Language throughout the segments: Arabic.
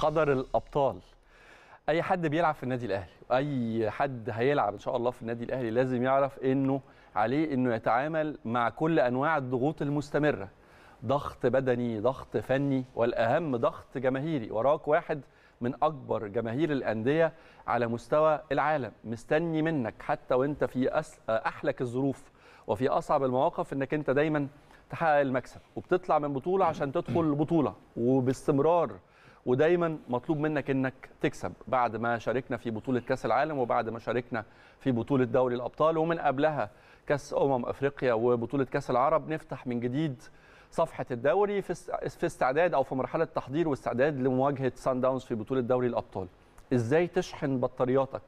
قدر الابطال اي حد بيلعب في النادي الاهلي اي حد هيلعب ان شاء الله في النادي الاهلي لازم يعرف انه عليه انه يتعامل مع كل انواع الضغوط المستمره ضغط بدني ضغط فني والاهم ضغط جماهيري وراك واحد من اكبر جماهير الانديه على مستوى العالم مستني منك حتى وانت في أس... احلك الظروف وفي اصعب المواقف انك انت دايما تحقق المكسب وبتطلع من بطوله عشان تدخل بطوله وباستمرار ودايما مطلوب منك انك تكسب بعد ما شاركنا في بطوله كاس العالم وبعد ما شاركنا في بطوله دوري الابطال ومن قبلها كاس امم افريقيا وبطوله كاس العرب نفتح من جديد صفحه الدوري في استعداد او في مرحله تحضير واستعداد لمواجهه سان داونز في بطوله دوري الابطال ازاي تشحن بطارياتك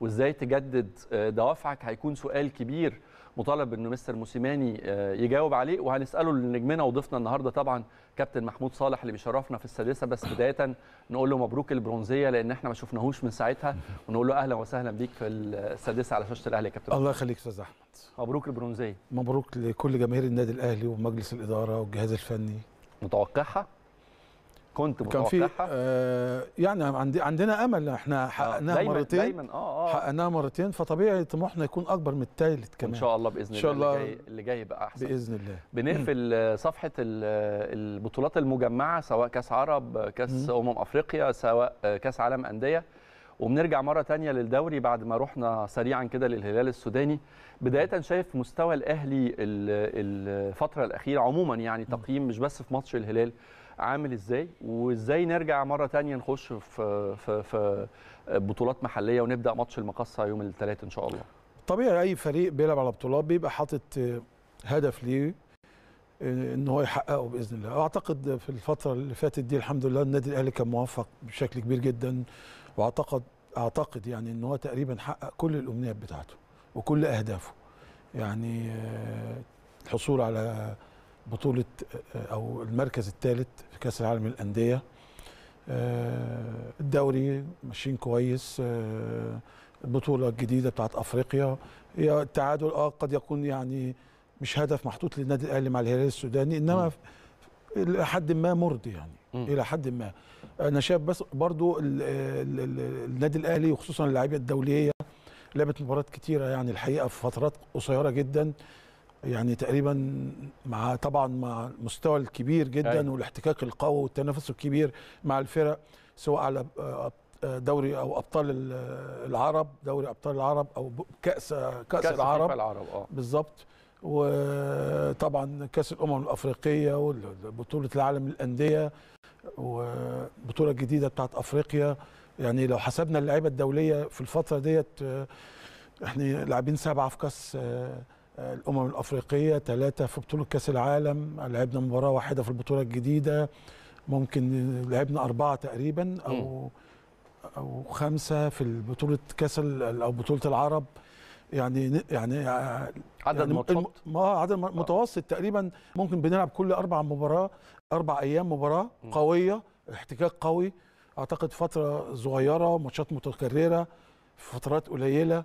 وازاي تجدد آه، دوافعك هيكون سؤال كبير مطالب انه مستر موسيماني آه، يجاوب عليه وهنساله لنجمنا وضيفنا النهارده طبعا كابتن محمود صالح اللي بيشرفنا في السادسه بس بدايه نقول له مبروك البرونزيه لان احنا ما شفناهوش من ساعتها ونقول له اهلا وسهلا بيك في السادسه على شاشه الاهلي يا كابتن الله يخليك استاذ احمد مبروك البرونزيه مبروك لكل جماهير النادي الاهلي ومجلس الاداره والجهاز الفني متوقعها كنت كان في آه يعني عندي عندنا امل احنا آه، حققناها دايماً مرتين دايما اه اه حققناها مرتين فطبيعي طموحنا يكون اكبر من الثالث كمان ان شاء الله باذن الله اللي جاي اللي جاي يبقى احسن باذن الله بنقفل صفحه البطولات المجمعه سواء كاس عرب كاس امم افريقيا سواء كاس عالم انديه وبنرجع مره تانية للدوري بعد ما رحنا سريعا كده للهلال السوداني بدايه شايف مستوى الاهلي الفتره الاخيره عموما يعني تقييم مش بس في ماتش الهلال عامل ازاي وازاي نرجع مره ثانيه نخش في في في بطولات محليه ونبدا ماتش المقصه يوم الثلاث ان شاء الله طبيعي اي فريق بيلعب على بطولات بيبقى حاطط هدف ليه ان هو يحققه باذن الله اعتقد في الفتره اللي فاتت دي الحمد لله النادي الاهلي كان موفق بشكل كبير جدا واعتقد اعتقد يعني ان هو تقريبا حقق كل الامنيات بتاعته وكل اهدافه يعني آه، الحصول على بطوله او المركز الثالث في كاس العالم للانديه آه، الدوري ماشيين كويس البطوله آه، الجديده بتاعت افريقيا هي التعادل اه قد يكون يعني مش هدف محطوط للنادي الاهلي مع الهلال السوداني انما الى حد ما مرضي يعني الى حد ما انا شايف بس برضو النادي الاهلي وخصوصا اللعيبه الدوليه لعبت مباريات كتيره يعني الحقيقه في فترات قصيره جدا يعني تقريبا مع طبعا مع المستوى الكبير جدا أيوة. والاحتكاك القوي والتنافس الكبير مع الفرق سواء على دوري او ابطال العرب دوري ابطال العرب او كاس كاس, كأس العرب, العرب. آه. بالظبط وطبعا كاس الامم الافريقيه وبطوله العالم للانديه وبطوله جديده بتاعت افريقيا يعني لو حسبنا اللعيبه الدوليه في الفتره ديت احنا لاعبين سبعه في كاس الامم الافريقيه ثلاثه في بطوله كاس العالم لعبنا مباراه واحده في البطوله الجديده ممكن لعبنا اربعه تقريبا او او خمسه في بطوله كاس او بطوله العرب يعني يعني عدد يعني ماتشات عدد متوسط تقريبا ممكن بنلعب كل اربع مباراه اربع ايام مباراه قويه احتكاك قوي اعتقد فتره صغيره ماتشات متكرره فترات قليله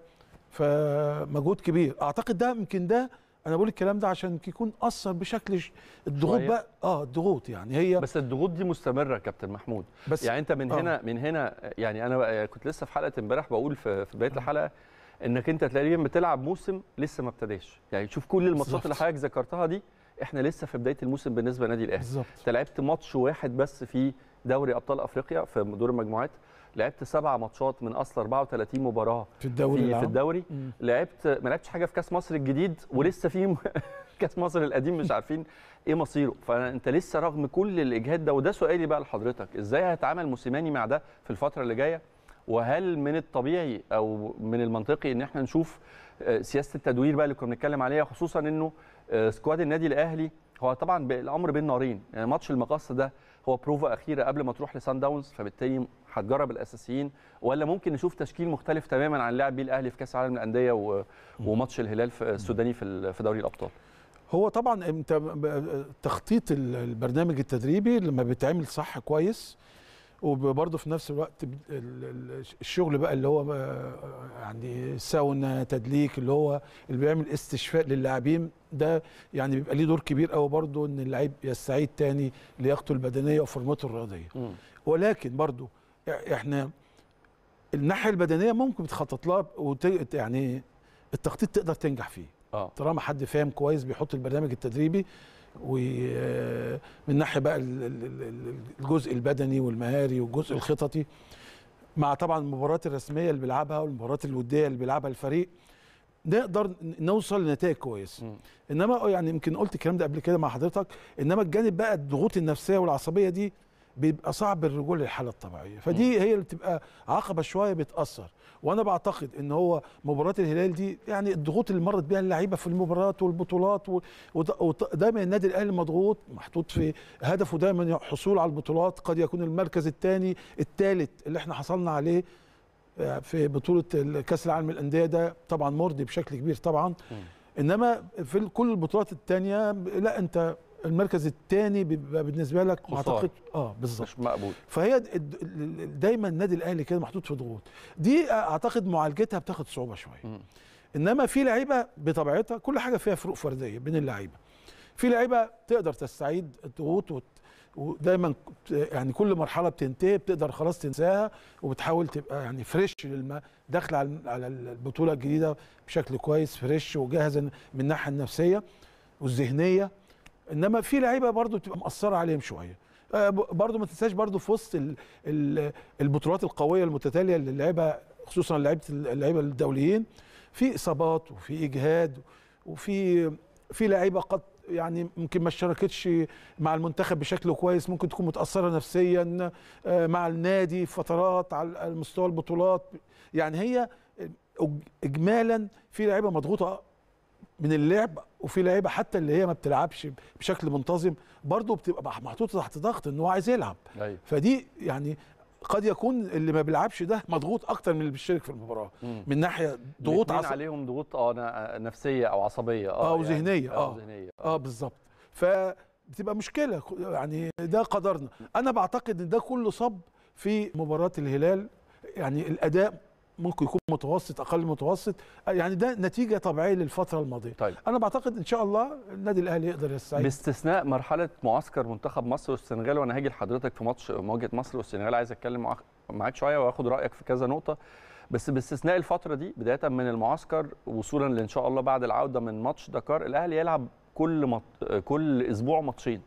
فمجهود كبير اعتقد ده يمكن ده انا بقول الكلام ده عشان يكون اثر بشكل الضغوط بقى اه الضغوط يعني هي بس الضغوط دي مستمره يا كابتن محمود بس يعني انت من آه. هنا من هنا يعني انا كنت لسه في حلقه امبارح بقول في, بدايه آه. الحلقه انك انت تقريبا بتلعب موسم لسه ما ابتداش يعني تشوف كل الماتشات اللي حضرتك ذكرتها دي احنا لسه في بدايه الموسم بالنسبه لنادي الاهلي انت لعبت ماتش واحد بس في دوري ابطال افريقيا في دور المجموعات لعبت سبع ماتشات من اصل 34 مباراه في الدوري في, في الدوري لعبت ما لعبتش حاجه في كاس مصر الجديد ولسه في كاس مصر القديم مش عارفين ايه مصيره فانت لسه رغم كل الاجهاد ده وده سؤالي بقى لحضرتك ازاي هيتعامل موسيماني مع ده في الفتره اللي جايه وهل من الطبيعي او من المنطقي ان احنا نشوف آه، سياسه التدوير بقى اللي كنا بنتكلم عليها خصوصا انه آه، سكواد النادي الاهلي هو طبعا الامر بين نارين يعني ماتش المقص ده هو بروفا اخيره قبل ما تروح لسان داونز فبالتالي هتجرب الاساسيين ولا ممكن نشوف تشكيل مختلف تماما عن لعب بيه الاهلي في كاس العالم للانديه وماتش الهلال السوداني في دوري الابطال هو طبعا انت تخطيط البرنامج التدريبي لما بيتعمل صح كويس وبرضه في نفس الوقت الشغل بقى اللي هو آه، يعني ساونا تدليك اللي هو اللي بيعمل استشفاء للاعبين ده يعني بيبقى ليه دور كبير قوي برضه ان اللعيب يستعيد تاني لياقته البدنيه وفورمته الرياضيه ولكن برضه احنا الناحيه البدنيه ممكن تخطط لها يعني التخطيط تقدر تنجح فيه آه. طالما حد فاهم كويس بيحط البرنامج التدريبي ومن آه، ناحيه بقى الجزء البدني والمهاري والجزء الخططي مع طبعا المباريات الرسميه اللي بيلعبها والمباريات الوديه اللي بيلعبها الفريق نقدر نوصل لنتائج كويس انما آه، يعني يمكن قلت الكلام ده قبل كده مع حضرتك انما الجانب بقى الضغوط النفسيه والعصبيه دي بيبقى صعب الرجوع للحاله الطبيعيه فدي هي اللي بتبقى عقبه شويه بتاثر وانا بعتقد ان هو مباراه الهلال دي يعني الضغوط اللي مرت بيها اللعيبه في المباريات والبطولات ودايما النادي الاهلي مضغوط محطوط في هدفه دايما حصول على البطولات قد يكون المركز الثاني الثالث اللي احنا حصلنا عليه آه، في بطوله كاس العالم للانديه ده طبعا مرضي بشكل كبير طبعا انما في كل البطولات الثانيه لا انت المركز الثاني بيبقى بالنسبه لك اعتقد اه بالظبط مش مقبول فهي دايما النادي الاهلي كده محطوط في ضغوط دي اعتقد معالجتها بتاخد صعوبه شويه انما في لعيبه بطبيعتها كل حاجه فيها فروق فرديه بين اللعيبه في لعيبه تقدر تستعيد الضغوط وت... ودايما يعني كل مرحله بتنتهي بتقدر خلاص تنساها وبتحاول تبقى يعني فريش للم... داخل على البطوله الجديده بشكل كويس فريش وجاهز من الناحيه النفسيه والذهنيه انما في لعيبه برضو بتبقى مأثره عليهم شويه آه، برضو ما تنساش برضو في وسط البطولات القويه المتتاليه اللي لعبها خصوصا لعيبه اللعيبه الدوليين في اصابات وفي اجهاد وفي في لعيبه قد يعني ممكن ما اشتركتش مع المنتخب بشكل كويس ممكن تكون متاثره نفسيا آه، مع النادي فترات على مستوى البطولات يعني هي اجمالا في لعيبه مضغوطه من اللعب وفي لعيبه حتى اللي هي ما بتلعبش بشكل منتظم برضه بتبقى محطوطه تحت ضغط ان هو عايز يلعب أيوة. فدي يعني قد يكون اللي ما بيلعبش ده مضغوط اكتر من اللي بيشترك في المباراه مم. من ناحيه ضغوط عصب... عليهم ضغوط اه نفسيه او عصبيه اه او آه، يعني ذهنيه اه, آه. ذهنيه آه بالظبط فبتبقى مشكله يعني ده قدرنا انا بعتقد ان ده كله صب في مباراه الهلال يعني الاداء ممكن يكون متوسط اقل متوسط يعني ده نتيجه طبيعيه للفتره الماضيه طيب. انا بعتقد ان شاء الله النادي الاهلي يقدر يستعيد باستثناء مرحله معسكر منتخب مصر والسنغال وانا هاجي لحضرتك في ماتش مواجهه مصر والسنغال عايز اتكلم معاك شويه واخد رايك في كذا نقطه بس باستثناء الفتره دي بدايه من المعسكر وصولا لان شاء الله بعد العوده من ماتش دكار الاهلي يلعب كل مط... كل اسبوع ماتشين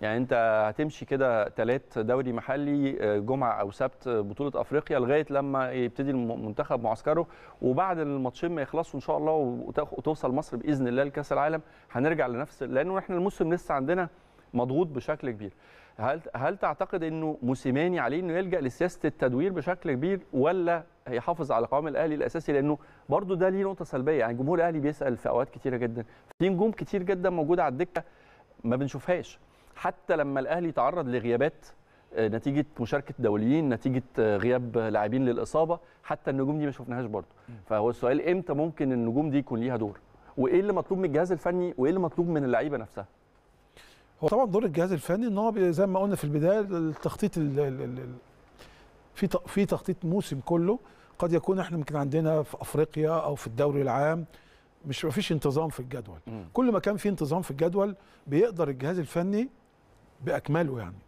يعني انت هتمشي كده ثلاث دوري محلي آه، جمعه او سبت آه، بطوله افريقيا لغايه لما يبتدي المنتخب معسكره وبعد الماتشين ما يخلصوا ان شاء الله وتوصل مصر باذن الله لكاس العالم هنرجع لنفس لانه احنا الموسم لسه عندنا مضغوط بشكل كبير هل هل تعتقد انه موسيماني عليه انه يلجا لسياسه التدوير بشكل كبير ولا هيحافظ على قوام الاهلي الاساسي لانه برضه ده ليه نقطه سلبيه يعني جمهور الاهلي بيسال في اوقات كتيره جدا في نجوم كتير جدا موجوده على الدكه ما بنشوفهاش حتى لما الاهلي تعرض لغيابات آه، نتيجه مشاركه دوليين نتيجه آه، غياب لاعبين للاصابه حتى النجوم دي ما شفناهاش برضه فهو السؤال امتى ممكن النجوم دي يكون ليها دور وايه اللي مطلوب من الجهاز الفني وايه اللي مطلوب من اللعيبه نفسها هو طبعا دور الجهاز الفني ان هو زي ما قلنا في البدايه التخطيط في في تخطيط موسم كله قد يكون احنا يمكن عندنا في افريقيا او في الدوري العام مش مفيش انتظام في الجدول م. كل ما كان في انتظام في الجدول بيقدر الجهاز الفني باكمله يعني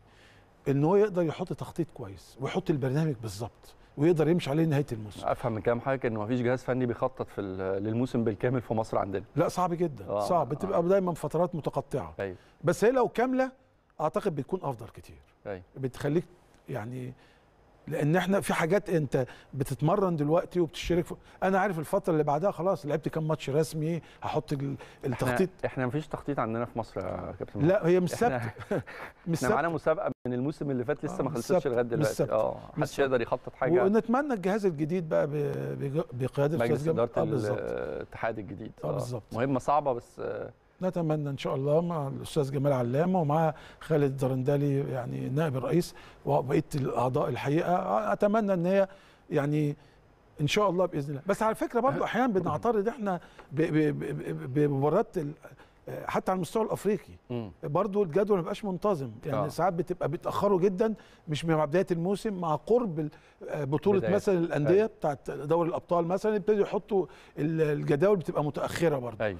ان هو يقدر يحط تخطيط كويس ويحط البرنامج بالظبط ويقدر يمشي عليه نهايه الموسم افهم من كلام حضرتك ان مفيش جهاز فني بيخطط في للموسم بالكامل في مصر عندنا لا صعب جدا آه صعب آه. بتبقى دايما فترات متقطعه أيوه. بس هي لو كامله اعتقد بتكون افضل كتير أيوه. بتخليك يعني لان احنا في حاجات انت بتتمرن دلوقتي وبتشترك انا عارف الفتره اللي بعدها خلاص لعبت كام ماتش رسمي هحط التخطيط احنا, احنا مفيش تخطيط عندنا في مصر يا كابتن لا هي مش ثابته مش ثابته معانا مسابقه من الموسم اللي فات لسه آه، ما خلصتش لغايه دلوقتي اه محدش يقدر يخطط حاجه ونتمنى الجهاز الجديد بقى بقياده مجلس اداره آه، الاتحاد الجديد اه بالظبط آه، مهمه صعبه بس نتمنى ان شاء الله مع الاستاذ جمال علامه ومع خالد درندلي يعني نائب الرئيس وبقيه الاعضاء الحقيقه اتمنى ان هي يعني ان شاء الله باذن الله بس على فكره برضو احيانا بنعترض احنا بمباريات حتى على المستوى الافريقي برضو الجدول ما بيبقاش منتظم يعني آه. ساعات بتبقى بيتاخروا جدا مش مع بدايه الموسم مع قرب بطوله بداية. مثلا الانديه أيوه. بتاعت دوري الابطال مثلا يبتدوا يحطوا الجداول بتبقى متاخره برضو أي. أيوه.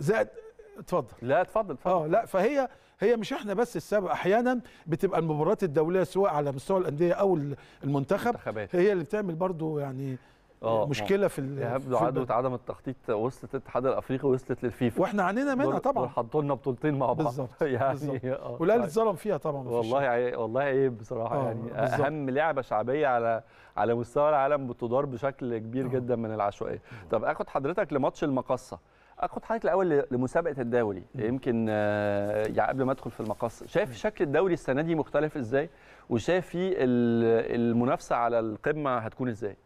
زائد اتفضل لا اتفضل اتفضل اه لا فهي هي مش احنا بس السبب احيانا بتبقى المباريات الدوليه سواء على مستوى الانديه او المنتخب هي اللي بتعمل برضو يعني أوه. آه. مشكله في ايهاب يعني عدوة عدم التخطيط وصلت الاتحاد الافريقي وصلت للفيفا واحنا عانينا منها طبعا حطوا لنا بطولتين مع بعض بالظبط يعني آه، طيب. والاهلي اتظلم فيها طبعا والله عي... والله عيب بصراحه آه، يعني بالزبط. اهم لعبه شعبيه على على مستوى العالم بتدار بشكل كبير أوه. جدا من العشوائيه طب اخد حضرتك لماتش المقصه اخد حضرتك الاول لمسابقه الدوري يمكن يعني قبل ما ادخل في المقص شايف شكل الدوري السنه دي مختلف ازاي وشايف فيه المنافسه على القمه هتكون ازاي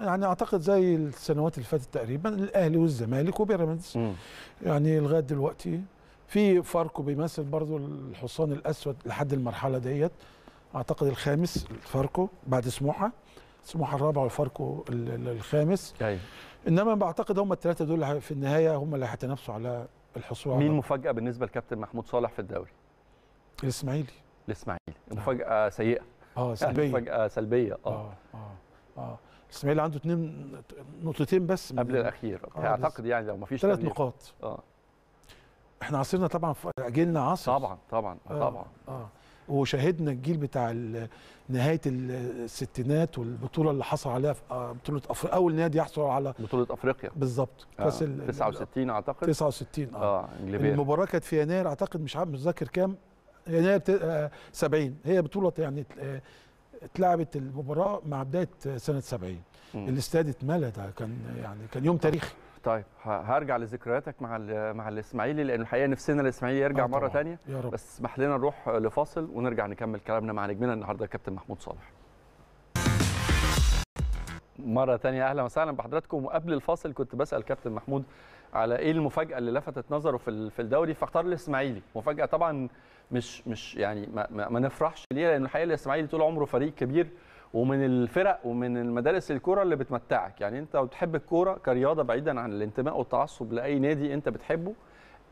يعني اعتقد زي السنوات اللي فاتت تقريبا الاهلي والزمالك وبيراميدز يعني لغايه دلوقتي في فرق بيمثل برضو الحصان الاسود لحد المرحله ديت اعتقد الخامس فاركو بعد سموحه سموحه الرابع وفاركو الخامس أيوة. انما بعتقد هم الثلاثه دول في النهايه هم اللي هيتنافسوا على الحصول مين على مفاجاه بالنسبه لكابتن محمود صالح في الدوري الاسماعيلي الاسماعيلي مفاجاه سيئه اه يعني سلبيه مفاجاه سلبيه اه اه اه, آه. الاسماعيلي عنده اثنين نقطتين بس قبل الاخير آه اعتقد يعني لو ما فيش ثلاث نقاط اه احنا عصرنا طبعا جيلنا عصر طبعا طبعا آه طبعا اه وشاهدنا الجيل بتاع نهايه الستينات والبطوله اللي حصل عليها في آه، بطوله افريقيا اول نادي يحصل على بطوله افريقيا بالظبط آه، كاس آه. 69 اعتقد 69 اه, آه. المباراه كانت في يناير اعتقد مش عارف مش ذاكر كام يناير 70 آه، هي بطوله يعني اتلعبت المباراه مع بدايه سنه 70 الاستاد اتملى ده كان يعني كان يوم تاريخي طيب هرجع لذكرياتك مع مع الاسماعيلي لان الحقيقه نفسنا الاسماعيلي يرجع آه مره ثانيه بس اسمح لنا نروح لفاصل ونرجع نكمل كلامنا مع نجمنا النهارده الكابتن محمود صالح مره ثانيه اهلا وسهلا بحضراتكم وقبل الفاصل كنت بسال كابتن محمود على ايه المفاجاه اللي لفتت نظره في في الدوري فاختار الاسماعيلي مفاجاه طبعا مش مش يعني ما, ما نفرحش ليها لان الحقيقه الاسماعيلي طول عمره فريق كبير ومن الفرق ومن المدارس الكوره اللي بتمتعك يعني انت لو بتحب الكوره كرياضه بعيدا عن الانتماء والتعصب لاي نادي انت بتحبه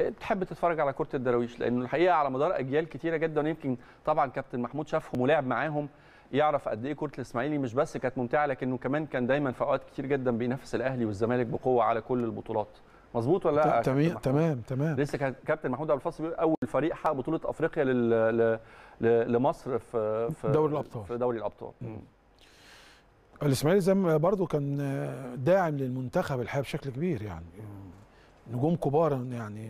اه، بتحب تتفرج على كره الدراويش لانه الحقيقه على مدار اجيال كتيره جدا يمكن طبعا كابتن محمود شافهم ولعب معاهم يعرف قد ايه كره الاسماعيلي مش بس كانت ممتعه لكنه كمان كان دايما في اوقات كتير جدا بينافس الاهلي والزمالك بقوه على كل البطولات مظبوط ولا لا تمام تمام تمام لسه كابتن محمود عبد الفاصل بيقول اول فريق حقق بطوله افريقيا لل... لمصر في في دوري الابطال في دوري الابطال الاسماعيلي زي ما برضه كان داعم للمنتخب الحقيقه بشكل كبير يعني نجوم كبار يعني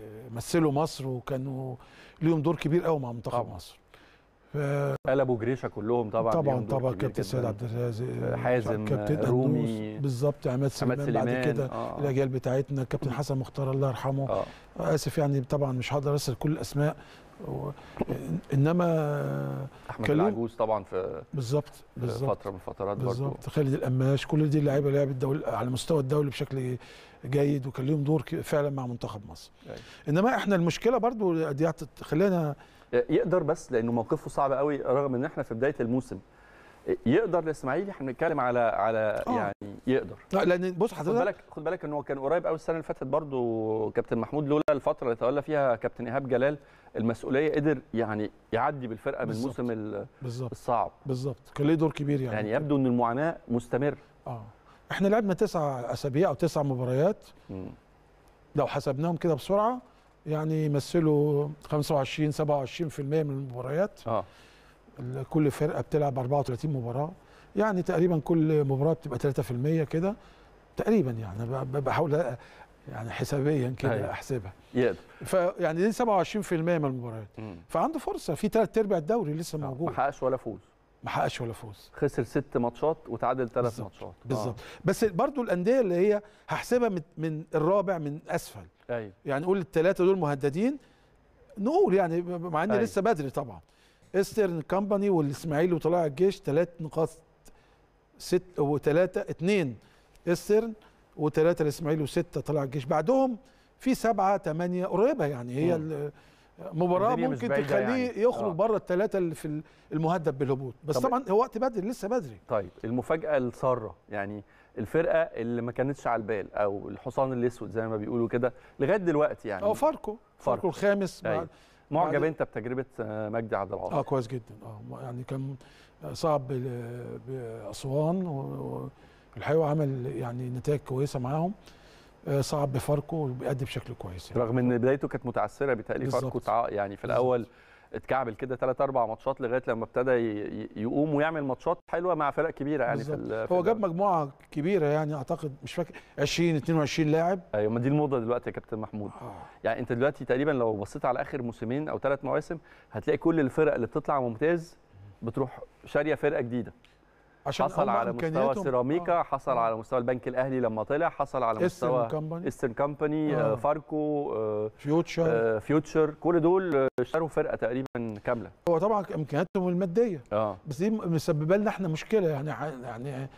آه، مثلوا مصر وكانوا ليهم دور كبير قوي مع منتخب طبعا. مصر ف... جريشه كلهم طبعا طبعا طبعا كابتن سيد عبد الرازق حازم كابتن رومي بالظبط عماد سليمان, سليمان بعد كده آه. الاجيال بتاعتنا كابتن حسن مختار الله يرحمه آه. آه، اسف يعني طبعا مش هقدر ارسل كل الاسماء انما احمد العجوز طبعا في بالظبط بالظبط فتره من الفترات بالظبط خالد القماش كل دي اللعيبه لعبت على المستوى الدولي بشكل جيد وكان لهم دور فعلا مع منتخب مصر أي. أيوة. انما احنا المشكله برضو دي خلينا يقدر بس لانه موقفه صعب قوي رغم ان احنا في بدايه الموسم يقدر الاسماعيلي احنا بنتكلم على على أوه. يعني يقدر لا لان بص حضرتك خد بالك خد بالك ان هو كان قريب قوي السنه اللي فاتت برضه كابتن محمود لولا الفتره اللي تولى فيها كابتن ايهاب جلال المسؤوليه قدر يعني يعدي بالفرقه من الموسم الصعب بالظبط كان ليه دور كبير يعني يعني يبدو ان المعاناه مستمره اه احنا لعبنا تسع اسابيع او تسع مباريات م. لو حسبناهم كده بسرعه يعني يمثلوا 25 27% من المباريات اه كل فرقه بتلعب 34 مباراه يعني تقريبا كل مباراه بتبقى 3% كده تقريبا يعني بحاول يعني حسابيا كده أيوه. احسبها فيعني دي 27% من المباريات فعنده فرصه في ثلاث ارباع الدوري لسه آه، موجود ما حققش ولا فوز ما حققش ولا فوز خسر ست ماتشات وتعادل ثلاث ماتشات آه. بالظبط آه. بس برضو الانديه اللي هي هحسبها من, الرابع من اسفل أيوة. يعني قول الثلاثه دول مهددين نقول يعني مع ان أيوه. لسه بدري طبعا ايسترن كامباني والاسماعيلي وطلع الجيش ثلاث نقاط ست وثلاثه اثنين ايسترن وثلاثه الاسماعيلي وسته طلع الجيش بعدهم في سبعه ثمانيه قريبه يعني هي مباراه ممكن تخليه يعني. يخرج آه. بره الثلاثه اللي في المهدد بالهبوط بس طبعا هو وقت بدري لسه بدري طيب المفاجاه الساره يعني الفرقه اللي ما كانتش على البال او الحصان الاسود زي ما بيقولوا كده لغايه دلوقتي يعني او فاركو فاركو, فاركو الخامس أيوة. معجب يعني انت بتجربه آه، مجدي عبد العاطي اه كويس جدا اه يعني كان آه، صعب باسوان والحقيقه عمل يعني نتائج كويسه معاهم آه، صعب بفاركو وبيأدي بشكل كويس يعني. رغم ان بدايته كانت متعثره بتهيألي فاركو يعني في الاول بالزبط. اتكعبل كده ثلاث اربع ماتشات لغايه لما ابتدى يقوم ويعمل ماتشات حلوه مع فرق كبيره يعني بالزبط. في هو جاب مجموعه كبيره يعني اعتقد مش فاكر 20 22 لاعب ايوه ما دي الموضه دلوقتي يا كابتن محمود آه. يعني انت دلوقتي تقريبا لو بصيت على اخر موسمين او ثلاث مواسم هتلاقي كل الفرق اللي بتطلع ممتاز بتروح شاريه فرقه جديده عشان حصل على مستوى سيراميكا آه. حصل على مستوى البنك الاهلي لما طلع حصل على مستوى ايسترن كامباني آه. فاركو آه فيوتشر آه فيوتشر آه، كل دول اشتروا آه، فرقه تقريبا كامله هو طبعا امكانياتهم الماديه آه. بس دي مسببه لنا احنا مشكله يعني يعني آه،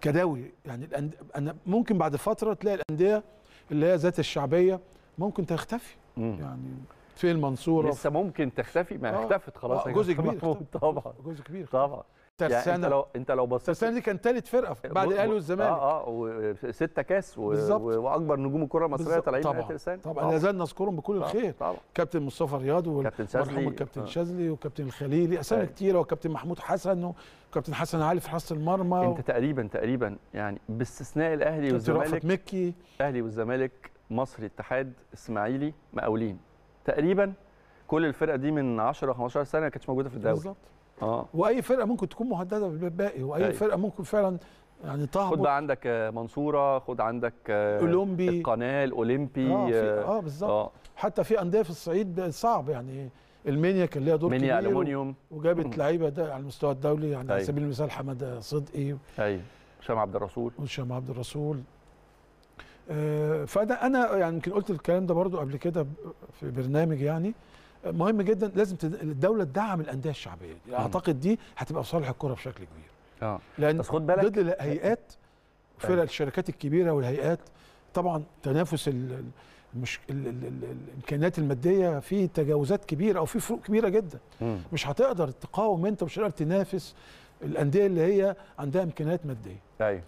كداوي يعني الأند... أنا ممكن بعد فتره تلاقي الانديه اللي هي ذات الشعبيه ممكن تختفي مم. يعني في المنصوره لسه ممكن تختفي ما آه. اختفت خلاص آه. جزء كبير طبعا جزء كبير طبعا ترسانة يعني انت لو انت لو بصيت ترسانة دي كان ثالث فرقة بعد الاهلي والزمالك اه اه وستة كاس و... واكبر نجوم الكرة المصرية طالعين من ترسانة طبعا لا آه. زال نذكرهم بكل طبعا. الخير طبعا. كابتن مصطفى رياض والمرحوم الكابتن شاذلي والكابتن آه. الخليلي اسامي آه. كتيرة والكابتن محمود حسن وكابتن حسن علي في حراسة المرمى انت تقريبا تقريبا يعني باستثناء الاهلي والزمالك رفعت مكي الاهلي والزمالك مصري اتحاد اسماعيلي مقاولين تقريبا كل الفرقه دي من 10 15 سنه ما كانتش موجوده في الدوري بالظبط اه واي فرقه ممكن تكون مهدده بالباقي واي أي. أيوة. فرقه ممكن فعلا يعني تهبط خد بقى عندك آه، منصوره خد عندك آه، اولمبي القناه الاولمبي آه،, اه, آه بالظبط آه. حتى في انديه في الصعيد صعب يعني المنيا كان ليها دور كبير الومنيوم وجابت لعيبه ده على المستوى الدولي يعني على أيوة. سبيل المثال حماده صدقي ايوه هشام عبد الرسول هشام عبد الرسول آه انا يعني يمكن قلت الكلام ده برضو قبل كده في برنامج يعني مهم جدا لازم الدوله تدعم الانديه الشعبيه دي. اعتقد دي هتبقى في صالح الكره بشكل كبير اه لان بس خد بالك ضد الهيئات طيب. فرق الشركات الكبيره والهيئات طبعا تنافس مش الامكانيات الماديه في تجاوزات كبيره او في فروق كبيره جدا م. مش هتقدر تقاوم انت مش هتقدر تنافس الانديه اللي هي عندها امكانيات ماديه ايوه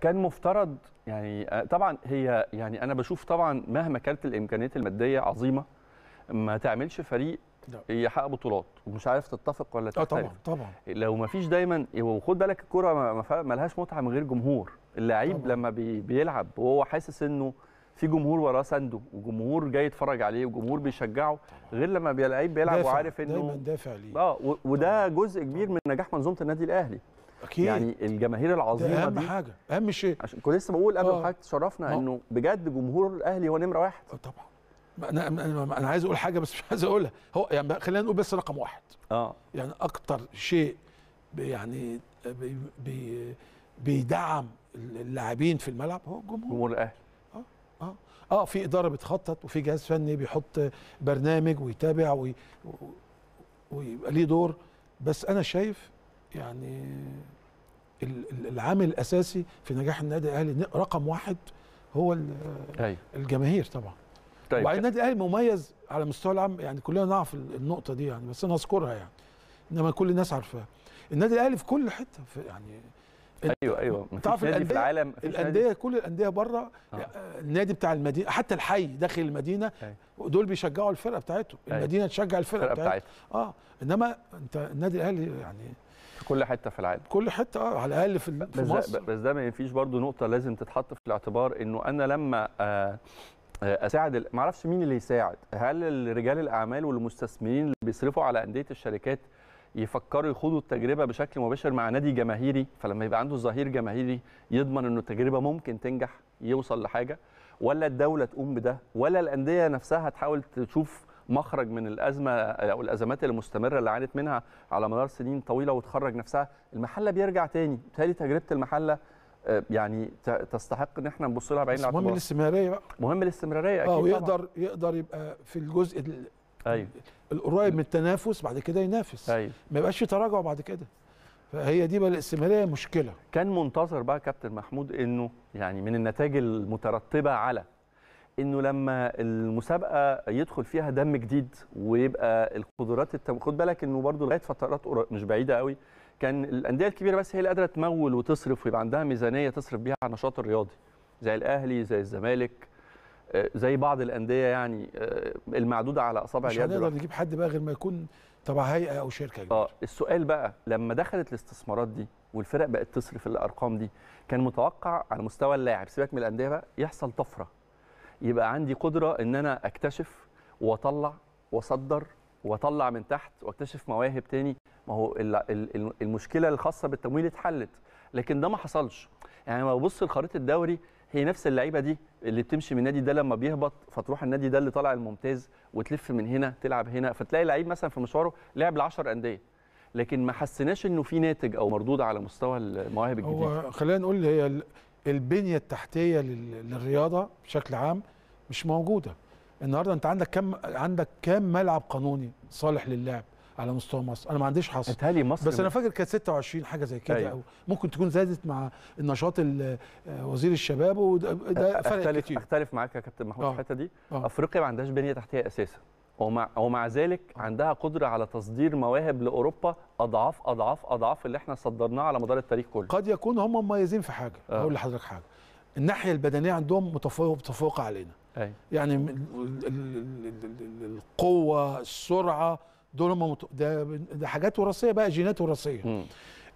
كان مفترض يعني آه، طبعا هي يعني انا بشوف طبعا مهما كانت الامكانيات الماديه عظيمه ما تعملش فريق يحقق بطولات ومش عارف تتفق ولا آه، تختلف طبعا طبعا لو ما فيش دايما وخد بالك الكوره ما لهاش متعه من غير جمهور اللعيب لما بي بيلعب وهو حاسس انه في جمهور وراه سنده وجمهور جاي يتفرج عليه وجمهور بيشجعه غير لما اللعيب بيلعب وعارف انه دايما دافع ليه اه وده طبعا. جزء كبير من نجاح منظومه النادي الاهلي اكيد يعني الجماهير العظيمه دي اهم حاجه اهم شيء عشان كنت لسه بقول قبل ما آه. حضرتك تشرفنا انه بجد جمهور الاهلي هو نمره واحد آه، طبعا انا انا عايز اقول حاجه بس مش عايز اقولها هو يعني خلينا نقول بس رقم واحد اه يعني اكتر شيء يعني بي بي بيدعم اللاعبين في الملعب هو الجمهور جمهور الاهلي اه اه اه في اداره بتخطط وفي جهاز فني بيحط برنامج ويتابع ويبقى ليه دور بس انا شايف يعني العامل الاساسي في نجاح النادي الاهلي رقم واحد هو أيوه. الجماهير طبعا طيب وبعدين النادي الاهلي مميز على مستوى العام يعني كلنا نعرف النقطه دي يعني بس انا اذكرها يعني انما كل الناس عارفاها النادي الاهلي في كل حته في يعني ايوه ايوه تعرف نادي في العالم الانديه نادي. كل الانديه بره آه. النادي بتاع المدينه حتى الحي داخل المدينه آه. دول بيشجعوا الفرقه بتاعتهم المدينه تشجع الفرقه بتاعتهم بتاعت. اه انما انت النادي الاهلي يعني في كل حته في العالم كل حته اه على الاقل في, بس في مصر بس ده ما فيش برضو نقطه لازم تتحط في الاعتبار انه انا لما آه آه، اساعد ما اعرفش مين اللي يساعد هل رجال الاعمال والمستثمرين اللي بيصرفوا على انديه الشركات يفكروا يخوضوا التجربه بشكل مباشر مع نادي جماهيري فلما يبقى عنده ظهير جماهيري يضمن انه التجربه ممكن تنجح يوصل لحاجه ولا الدوله تقوم بده ولا الانديه نفسها تحاول تشوف مخرج من الازمه او الازمات المستمره اللي عانت منها على مدار سنين طويله وتخرج نفسها المحله بيرجع تاني بتهيألي تجربه المحله آه، يعني تستحق ان احنا نبص لها بعين الاعتبار مهم الاستمراريه بقى مهم الاستمراريه آه، اكيد اه ويقدر طبعا. يقدر يبقى في الجزء ايوه القريب من التنافس بعد كده ينافس أيوه. ما يبقاش في تراجع بعد كده فهي دي بقى الاستمراريه مشكله كان منتظر بقى كابتن محمود انه يعني من النتائج المترتبه على انه لما المسابقه يدخل فيها دم جديد ويبقى القدرات التم... خد بالك انه برضو لغايه فترات مش بعيده قوي كان الانديه الكبيره بس هي اللي قادره تمول وتصرف ويبقى عندها ميزانيه تصرف بيها على النشاط الرياضي زي الاهلي زي الزمالك آه، زي بعض الانديه يعني آه، المعدوده على اصابع اليد مش هنقدر نجيب حد بقى غير ما يكون تبع هيئه او شركه كبيره اه السؤال بقى لما دخلت الاستثمارات دي والفرق بقت تصرف الارقام دي كان متوقع على مستوى اللاعب سيبك من الانديه بقى يحصل طفره يبقى عندي قدره ان انا اكتشف واطلع واصدر واطلع من تحت واكتشف مواهب تاني ما هو المشكله الخاصه بالتمويل اتحلت لكن ده ما حصلش يعني لما ببص لخريطه الدوري هي نفس اللعيبه دي اللي بتمشي من النادي ده لما بيهبط فتروح النادي ده اللي طالع الممتاز وتلف من هنا تلعب هنا فتلاقي لعيب مثلا في مشواره لعب ل10 انديه لكن ما حسيناش انه في ناتج او مردود على مستوى المواهب الجديده هو خلينا نقول هي البنيه التحتيه للرياضه بشكل عام مش موجوده النهارده انت عندك كام عندك كام ملعب قانوني صالح للعب على مستوى مصر انا ما عنديش حصر اتهالي مصر بس انا فاكر كانت 26 حاجه زي كده أيوه. ممكن تكون زادت مع النشاط آه، وزير الشباب وده فرق أختلف كتير اختلف معاك يا كابتن محمود في آه. الحته دي أوه. افريقيا ما عندهاش بنيه تحتيه اساسا ومع ومع ذلك آه. عندها قدره على تصدير مواهب لاوروبا اضعاف اضعاف اضعاف اللي احنا صدرناه على مدار التاريخ كله قد يكون هم مميزين في حاجه اقول لحضرتك حاجه الناحيه البدنيه عندهم متفوقه علينا أي. يعني القوه السرعه دول هم ده حاجات وراثيه بقى جينات وراثيه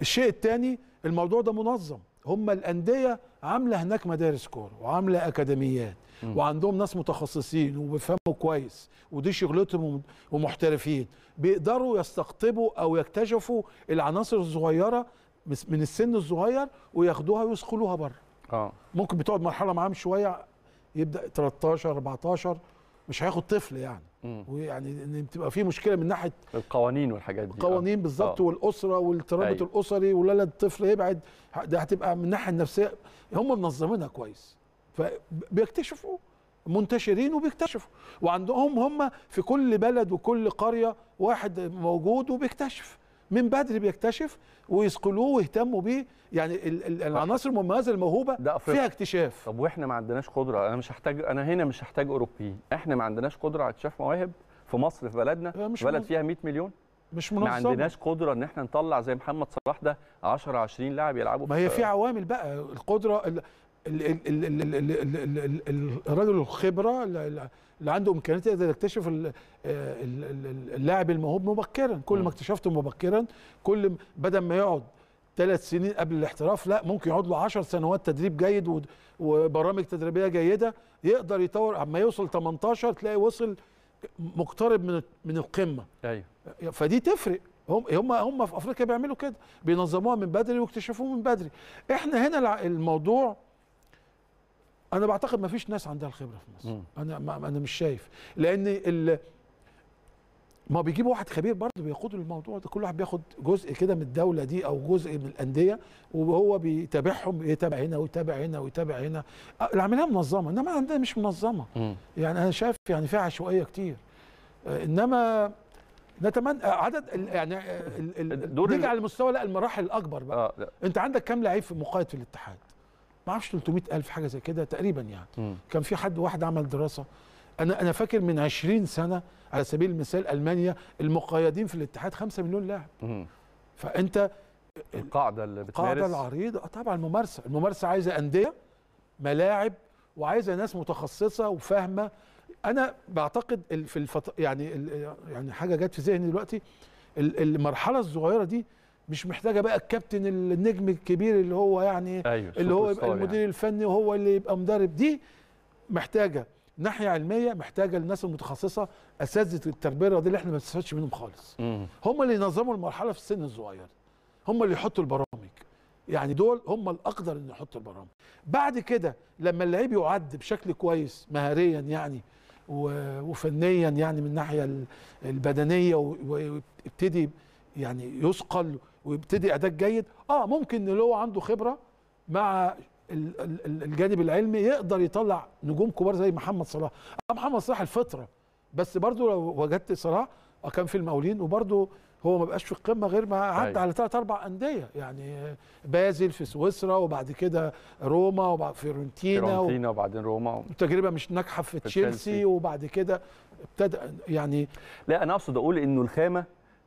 الشيء الثاني الموضوع ده منظم هم الانديه عامله هناك مدارس كوره وعامله اكاديميات وعندهم ناس متخصصين وبيفهموا كويس ودي شغلتهم ومحترفين بيقدروا يستقطبوا او يكتشفوا العناصر الصغيره من السن الصغير وياخدوها ويسخلوها بره اه ممكن بتقعد مرحله معاهم شويه يبدا 13 14 مش هياخد طفل يعني مم. ويعني ان بتبقى في مشكله من ناحيه القوانين والحاجات دي القوانين آه. بالظبط آه. والاسره والترابط أيوه. الاسري ولا الطفل يبعد ده هتبقى من الناحيه النفسيه هم منظمينها كويس فبيكتشفوا منتشرين وبيكتشفوا وعندهم هم في كل بلد وكل قريه واحد موجود وبيكتشف من بدري بيكتشف ويسقلوه ويهتموا بيه يعني العناصر المميزه الموهوبه ده فيها اكتشاف طب واحنا ما عندناش قدره انا مش هحتاج انا هنا مش هحتاج اوروبيين احنا ما عندناش قدره على اكتشاف مواهب في مصر في بلدنا آه، مش بلد فيها 100 مليون مش منظم ما عندناش قدره ان احنا نطلع زي محمد صلاح ده 10 20 لاعب يلعبوا ما هي في عوامل بقى القدره الراجل الخبره اللي عنده امكانيات يقدر يكتشف اللاعب الموهوب مبكرا كل ما اكتشفته مبكرا كل بدل ما يقعد ثلاث سنين قبل الاحتراف لا ممكن يقعد له 10 سنوات تدريب جيد وبرامج تدريبيه جيده يقدر يطور اما يوصل 18 تلاقي وصل مقترب من من القمه ايوه فدي تفرق هم هم هم في افريقيا بيعملوا كده بينظموها من بدري ويكتشفوه من بدري احنا هنا الموضوع انا بعتقد ما فيش ناس عندها الخبره في مصر انا ما انا مش شايف لان ال... ما بيجيبوا واحد خبير برضه بيقود الموضوع ده كل واحد بياخد جزء كده من الدوله دي او جزء من الانديه وهو بيتابعهم يتابع هنا ويتابع هنا ويتابع هنا العمليه منظمه انما عندنا مش منظمه م. يعني انا شايف يعني فيها عشوائيه كتير انما نتمنى عدد يعني نيجي على المستوى لا المراحل الاكبر بقى آه. انت عندك كام لعيب مقايد في الاتحاد ما اعرفش 300000 حاجه زي كده تقريبا يعني م. كان في حد واحد عمل دراسه انا انا فاكر من 20 سنه على سبيل المثال المانيا المقيدين في الاتحاد 5 مليون لاعب فانت القاعده اللي بتمارس القاعده العريضه طبعا الممارسه الممارسه عايزه انديه ملاعب وعايزه ناس متخصصه وفاهمه انا بعتقد في الفط... يعني يعني حاجه جت في ذهني دلوقتي المرحله الصغيره دي مش محتاجه بقى الكابتن النجم الكبير اللي هو يعني أيوة اللي هو يبقى يعني. المدير يعني. الفني وهو اللي يبقى مدرب دي محتاجه ناحيه علميه محتاجه الناس المتخصصه اساتذه التربيه الرياضيه اللي احنا ما بنستفادش منهم خالص هم اللي ينظموا المرحله في السن الصغير هم اللي يحطوا البرامج يعني دول هم الاقدر ان يحطوا البرامج بعد كده لما اللعيب يعد بشكل كويس مهاريا يعني وفنيا يعني من الناحيه البدنيه ويبتدي يعني يثقل ويبتدي اداء جيد اه ممكن ان هو عنده خبره مع الجانب العلمي يقدر يطلع نجوم كبار زي محمد صلاح آه محمد صلاح الفطره بس برضو لو وجدت صلاح آه، كان في المقاولين وبرضو هو ما بقاش في القمه غير ما عدى أيوة. على ثلاث اربع انديه يعني بازل في سويسرا وبعد كده روما وبعد فيورنتينا فيورنتينا وبعدين روما وتجربه مش ناجحه في, في تشيلسي وبعد كده ابتدى يعني لا انا اقصد اقول انه الخامه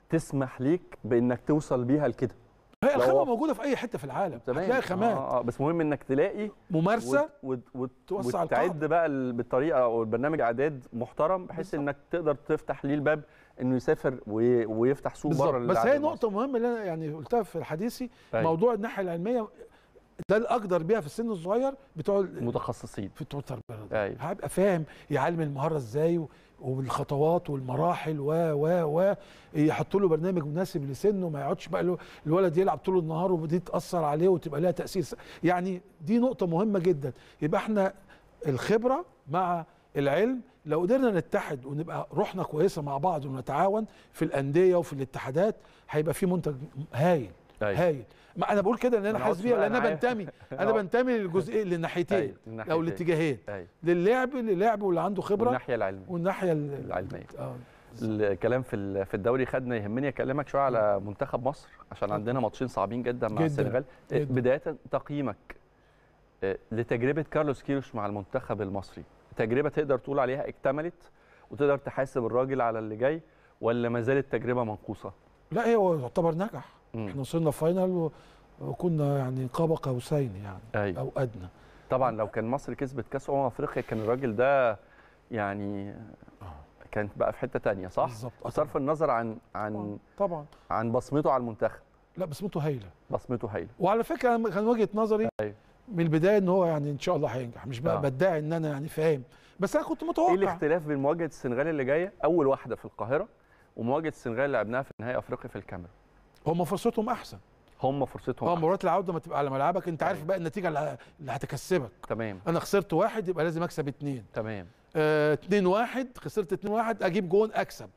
تسمح ليك بانك توصل بيها لكده هي الخامه موجوده في اي حته في العالم تمام خامات آه, آه بس مهم انك تلاقي ممارسه وتوسع وتعد بقى بالطريقه او البرنامج اعداد محترم بحيث انك تقدر تفتح ليه الباب انه يسافر وي... ويفتح سوق بره بس هي نقطه مهمه اللي انا يعني قلتها في حديثي طيب. موضوع الناحيه العلميه ده الاقدر بيها في السن الصغير بتوع المتخصصين في بتوع التربيه طيب. هبقى فاهم يعلم المهاره ازاي و... وبالخطوات والمراحل و و و يحط له برنامج مناسب لسنه ما يقعدش بقى الولد يلعب طول النهار ودي تاثر عليه وتبقى لها تاثير يعني دي نقطه مهمه جدا يبقى احنا الخبره مع العلم لو قدرنا نتحد ونبقى روحنا كويسه مع بعض ونتعاون في الانديه وفي الاتحادات هيبقى في منتج هايل هايل ما انا بقول كده ان انا حاسس بيها لان انا بنتمي انا بنتمي للجزئين أيوه. أيوه. للناحيتين او الاتجاهين أيوه. للعب للعب واللي عنده خبره والناحيه العلميه والناحيه العلميه اه الكلام في في الدوري خدنا يهمني اكلمك شويه على منتخب مصر عشان عندنا ماتشين صعبين جدا مع السنغال إيه، بدايه تقييمك إيه، لتجربه كارلوس كيروش مع المنتخب المصري تجربه تقدر تقول عليها اكتملت وتقدر تحاسب الراجل على اللي جاي ولا ما زالت تجربه منقوصه لا هو يعتبر نجح احنا وصلنا فاينل وكنا يعني قاب قوسين يعني أي. او ادنى طبعا لو كان مصر كسبت كاس امم افريقيا كان الراجل ده يعني آه. كانت بقى في حته تانية صح؟ بالظبط بصرف النظر عن عن طبعا عن بصمته على المنتخب لا بصمته هايله بصمته هايله وعلى فكره كان وجهه نظري أي. من البدايه ان هو يعني ان شاء الله هينجح مش بقى آه. بدعي ان انا يعني فاهم بس انا كنت متوقع ايه الاختلاف بين مواجهه السنغال اللي جايه اول واحده في القاهره ومواجهه السنغال اللي لعبناها في نهائي افريقيا في الكاميرون هم فرصتهم احسن هم فرصتهم اه مباراه العوده ما تبقى على ملعبك انت عارف بقى النتيجه اللي هتكسبك تمام انا خسرت واحد يبقى لازم اكسب اثنين تمام 2 آه، واحد خسرت 2 واحد اجيب جون اكسب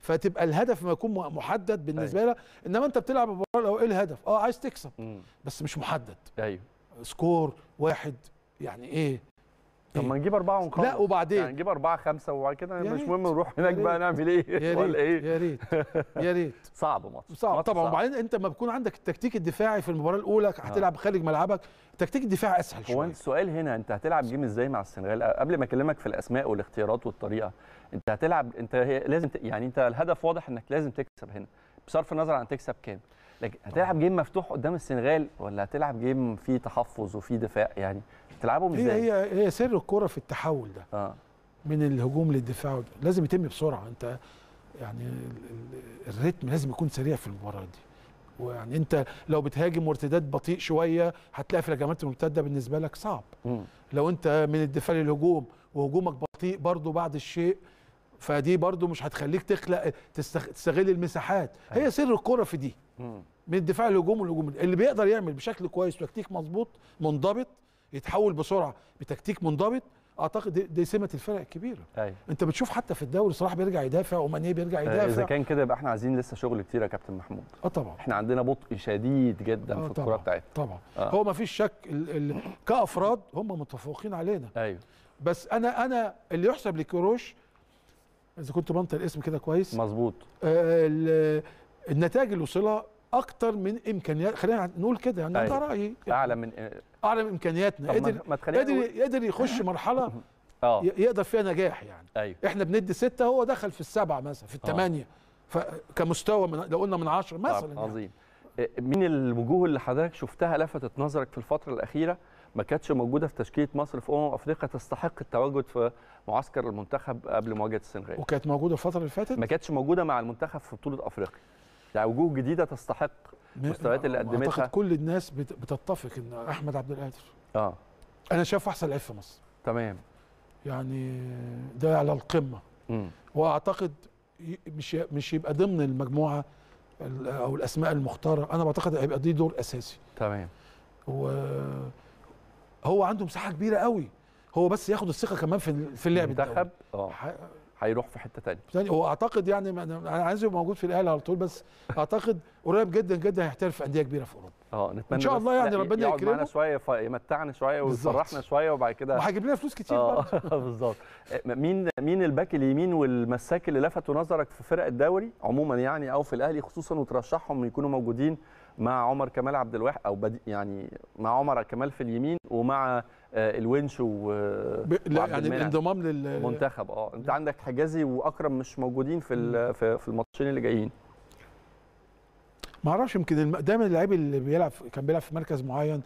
فتبقى الهدف ما يكون محدد بالنسبه أيوه. لك انما انت بتلعب مباراه لو ايه الهدف اه عايز تكسب مم. بس مش محدد ايوه سكور واحد يعني ايه طب ما نجيب اربعه ونقارن لا وبعدين يعني نجيب اربعه خمسه وبعد كده مش مهم نروح هناك بقى نعمل ايه ولا ايه يا ريت يا ريت صعب ماتش صعب طبعا وبعدين انت لما بيكون عندك التكتيك الدفاعي في المباراه الاولى هتلعب آه. خارج ملعبك التكتيك الدفاعي اسهل شويه هو السؤال هنا انت هتلعب جيم ازاي مع السنغال قبل ما اكلمك في الاسماء والاختيارات والطريقه انت هتلعب انت لازم يعني انت الهدف واضح انك لازم تكسب هنا بصرف النظر عن تكسب كام لكن هتلعب آه. جيم مفتوح قدام السنغال ولا هتلعب جيم فيه تحفظ وفيه دفاع يعني تلعبهم ازاي هي هي سر الكوره في التحول ده آه. من الهجوم للدفاع لازم يتم بسرعه انت يعني الريتم لازم يكون سريع في المباراه دي ويعني انت لو بتهاجم وارتداد بطيء شويه هتلاقي في الهجمات المرتده بالنسبه لك صعب م. لو انت من الدفاع للهجوم وهجومك بطيء برضه بعد الشيء فدي برضه مش هتخليك تخلق تستغ... تستغل المساحات أيوة. هي سر الكره في دي م. من الدفاع للهجوم والهجوم اللي بيقدر يعمل بشكل كويس وتكتيك مظبوط منضبط يتحول بسرعه بتكتيك منضبط اعتقد دي سمه الفرق الكبيره أيوة. انت بتشوف حتى في الدوري صلاح بيرجع يدافع ومانيه بيرجع آه، يدافع اذا كان كده يبقى احنا عايزين لسه شغل كتير يا كابتن محمود اه طبعا احنا عندنا بطء شديد جدا آه في الكوره بتاعتنا طبعا آه. هو ما فيش شك ال ال كافراد هم متفوقين علينا ايوه بس انا انا اللي يحسب لكروش اذا كنت بنطق الاسم كده كويس مظبوط آه النتائج اللي وصلها اكتر من امكانيات خلينا نقول كده يعني ده أيوة. رايي اعلى من اعلى من امكانياتنا قدر قدر قدر يخش مرحله آه. يقدر فيها نجاح يعني أيوه. احنا بندي سته هو دخل في السبعه مثلا في آه. الثمانيه كمستوى من لو قلنا من عشره مثلا يعني. عظيم من إيه، مين الوجوه اللي حضرتك شفتها لفتت نظرك في الفتره الاخيره ما كانتش موجوده في تشكيله مصر في امم افريقيا تستحق التواجد في معسكر المنتخب قبل مواجهه السنغال وكانت موجوده الفتره اللي فاتت ما كانتش موجوده مع المنتخب في بطوله افريقيا يعني وجوه جديده تستحق المستويات اللي قدمتها اعتقد كل الناس بتتفق ان احمد عبد القادر اه انا شايفه احسن لعيب في مصر تمام يعني ده على القمه مم. واعتقد مش مش يبقى ضمن المجموعه او الاسماء المختاره انا بعتقد هيبقى دي دور اساسي تمام و هو عنده مساحه كبيره قوي هو بس ياخد الثقه كمان في في اللعب ده اه هيروح في حته ثانيه يعني هو اعتقد يعني انا عايز يبقى موجود في الاهلي على طول بس اعتقد قريب جدا جدا هيحترف في انديه كبيره في اوروبا اه نتمنى ان شاء الله يعني ربنا يكرمه معانا شويه يمتعنا شويه ويفرحنا شويه وبعد كده وهيجيب لنا فلوس كتير آه، برضه بالظبط آه، مين مين الباك اليمين والمساك اللي لفتوا نظرك في فرق الدوري عموما يعني او في الاهلي خصوصا وترشحهم يكونوا موجودين مع عمر كمال عبد الواحد او بدي يعني مع عمر كمال في اليمين ومع آه، الونش و يعني الانضمام للمنتخب اه انت عندك حجازي واكرم مش موجودين في في الماتشين اللي جايين ما اعرفش يمكن دايما اللعيب اللي بيلعب كان بيلعب في مركز معين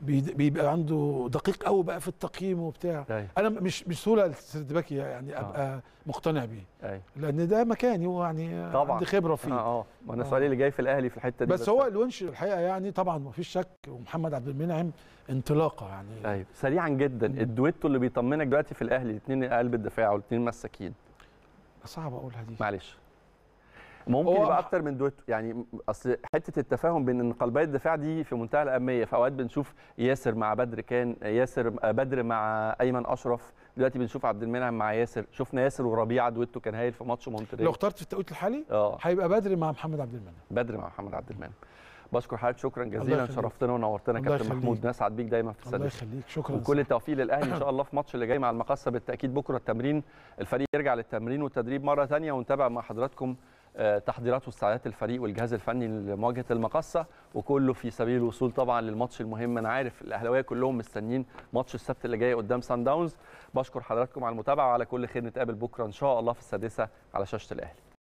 بيبقى عنده دقيق قوي بقى في التقييم وبتاع أي. انا مش بسهوله السرد باكي يعني آه. ابقى آه. مقتنع بيه أي. لان ده مكاني هو يعني طبعا. عندي خبره فيه اه اه ما انا آه. سؤالي اللي جاي في الاهلي في الحته دي بس, بس هو الونش الحقيقه يعني طبعا ما فيش شك ومحمد عبد المنعم انطلاقه يعني ايوه سريعا جدا الدويتو اللي بيطمنك دلوقتي في الاهلي الاثنين قلب الدفاع والاثنين مساكين صعب اقولها دي معلش ممكن يبقى اكتر من دويتو يعني اصل حته التفاهم بين ان قلبي الدفاع دي في منتهى الاهميه في اوقات بنشوف ياسر مع بدر كان ياسر بدر مع ايمن اشرف دلوقتي بنشوف عبد المنعم مع ياسر شفنا ياسر وربيعه دويتو كان هايل في ماتش مونتريال لو اخترت في التوقيت الحالي اه هيبقى بدر مع محمد عبد المنعم بدر مع محمد عبد المنعم بشكر حضرتك شكرا جزيلا شرفتنا ونورتنا كابتن محمود نسعد بيك دايما في السداسه الله يخليك شكرا وكل التوفيق للاهلي ان شاء الله في الماتش اللي جاي مع المقصه بالتاكيد بكره التمرين الفريق يرجع للتمرين والتدريب مره ثانيه ونتابع مع حضراتكم آه، تحضيرات واستعدادات الفريق والجهاز الفني لمواجهه المقصه وكله في سبيل الوصول طبعا للماتش المهم انا عارف الاهلاويه كلهم مستنيين ماتش السبت اللي جاي قدام سان داونز بشكر حضراتكم على المتابعه وعلى كل خير نتقابل بكره ان شاء الله في السادسه على شاشه الاهلي